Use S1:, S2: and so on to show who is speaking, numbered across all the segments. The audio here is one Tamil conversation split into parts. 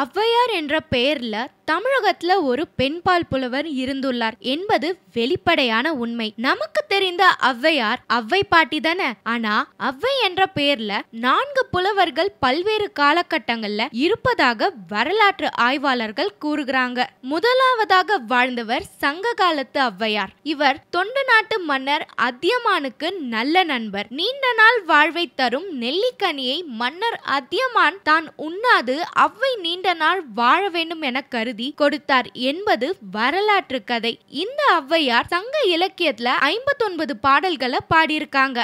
S1: ஔவையார் என்ற பெயரில் தமிழகத்துல ஒரு பெண்பால் புலவர் இருந்துள்ளார் என்பது வெளிப்படையான உண்மை நமக்கு தெரிந்த அவ்வையார் ஔவை பாட்டி தானே ஆனா ஔவை என்ற பெயர்ல நான்கு புலவர்கள் பல்வேறு காலகட்டங்கள்ல இருப்பதாக வரலாற்று ஆய்வாளர்கள் கூறுகிறாங்க முதலாவதாக வாழ்ந்தவர் சங்க காலத்து ஔவையார் இவர் தொண்டு நாட்டு மன்னர் அத்தியமானுக்கு நல்ல நண்பர் நீண்ட நாள் வாழ்வை தரும் நெல்லிக்கனியை மன்னர் அத்தியமான் தான் உண்ணாது அவ்வை நீண்ட நாள் வாழ வேண்டும் என கருதி செய்தி கொடுத்தார் என்பது வரலாற்று கதை இந்த ஔவையார் சங்க இலக்கியத்துல ஐம்பத்தொன்பது பாடல்களை பாடியிருக்காங்க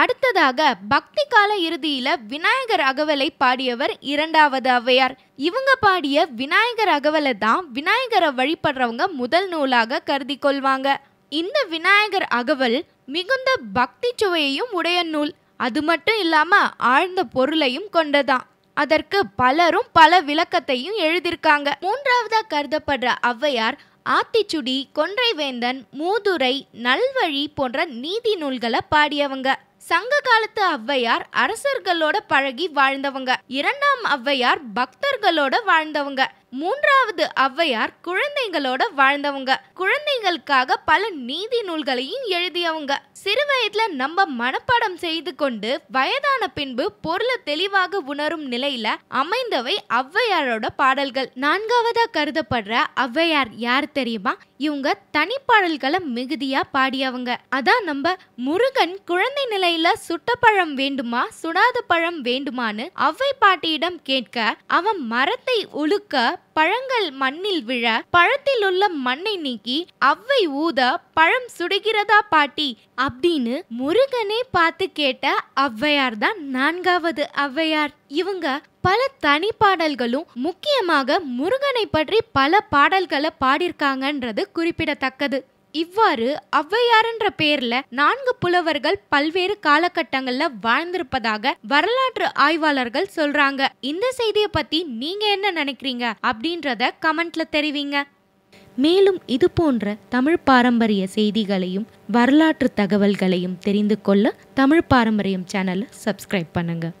S1: அடுத்ததாக பக்தி கால இறுதியில விநாயகர் அகவலை பாடியவர் இரண்டாவது ஔவையார் இவங்க பாடிய விநாயகர் அகவலை தான் விநாயகரை வழிபடுறவங்க முதல் நூலாக கருதி கொள்வாங்க இந்த விநாயகர் அகவல் மிகுந்த பக்தி சுவையையும் உடைய நூல் அது மட்டும் இல்லாம ஆழ்ந்த பொருளையும் கொண்டதான் அதற்கு பலரும் பல விளக்கத்தையும் எழுதியிருக்காங்க மூன்றாவதா கருதப்படுற ஔவையார் ஆத்திச்சுடி கொன்றைவேந்தன் மூதுரை நல்வழி போன்ற நீதி நூல்களை பாடியவங்க சங்க காலத்து ஔவையார் அரசர்களோட பழகி வாழ்ந்தவங்க இரண்டாம் ஔவையார் பக்தர்களோட வாழ்ந்தவங்க மூன்றாவது ஔவையார் குழந்தைங்களோட வாழ்ந்தவங்க குழந்தைகளுக்காக பல நீதி நூல்களையும் எழுதியவங்க சிறு வயதுல நம்ம மனப்பாடம் செய்து கொண்டு வயதான பின்பு பொருளை தெளிவாக உணரும் நிலையில அமைந்தவை ஔவையாரோட பாடல்கள் நான்காவதா கருதப்படுற ஔவையார் யார் தெரியுமா இவங்க தனிப்பாடல்களை மிகுதியா பாடியவங்க அதான் நம்ம முருகன் குழந்தை நிலையில சுட்டப்பழம் வேண்டுமா சுடாத பழம் வேண்டுமான்னு அவ்வை பாட்டியிடம் கேட்க அவன் மரத்தை உழுக்க பழங்கள் மண்ணில் விழ பழத்தில் உள்ள மண்ணை நீக்கி அவ்வை ஊத பழம் சுடுகிறதா பாட்டி அப்படின்னு முருகனே பார்த்து கேட்ட அவ்வையார் தான் நான்காவது அவ்வையார் இவங்க பல தனி பாடல்களும் முக்கியமாக முருகனை பற்றி பல பாடல்களை பாடியிருக்காங்கன்றது குறிப்பிடத்தக்கது இவ்வாறு ஔவையாருன்ற பெயர்ல நான்கு புலவர்கள் பல்வேறு காலகட்டங்கள்ல வாழ்ந்திருப்பதாக வரலாற்று ஆய்வாளர்கள் சொல்றாங்க இந்த செய்தியை பத்தி நீங்க என்ன நினைக்கிறீங்க அப்படின்றத கமெண்ட்ல தெரிவிங்க மேலும் இது போன்ற தமிழ் பாரம்பரிய செய்திகளையும் வரலாற்று தகவல்களையும் தெரிந்து கொள்ள தமிழ் பாரம்பரியம் சேனலை சப்ஸ்கிரைப் பண்ணுங்கள்